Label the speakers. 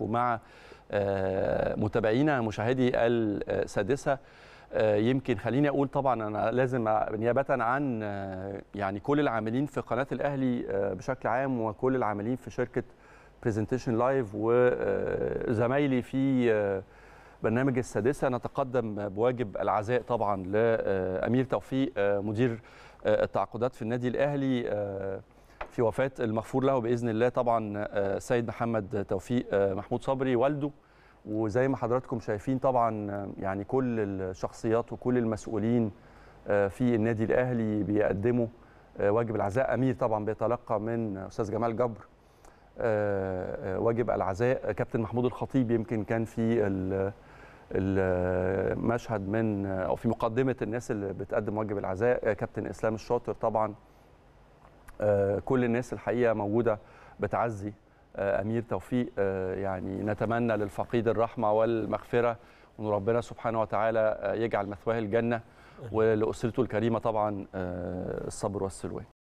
Speaker 1: مع آه، متابعينا مشاهدي السادسه آه، يمكن خليني اقول طبعا انا لازم نيابه عن آه، يعني كل العاملين في قناه الاهلي بشكل عام وكل العاملين في شركه برزنتيشن لايف وزمايلي في برنامج السادسه نتقدم بواجب العزاء طبعا لامير توفيق مدير التعاقدات في النادي الاهلي في وفاه المغفور له باذن الله طبعا آه، سيد محمد توفيق آه، محمود صبري والده وزي ما حضراتكم شايفين طبعا آه، يعني كل الشخصيات وكل المسؤولين في النادي الاهلي بيقدموا واجب العزاء امير طبعا بيتلقى من استاذ جمال جبر واجب العزاء كابتن محمود الخطيب يمكن كان في المشهد من او في مقدمه الناس اللي بتقدم واجب العزاء كابتن اسلام الشاطر طبعا آه، كل الناس الحقيقه موجوده بتعزي آه، امير توفيق آه، يعني نتمنى للفقيد الرحمه والمغفره وان ربنا سبحانه وتعالى يجعل مثواه الجنه ولاسرته الكريمه طبعا الصبر والسلوان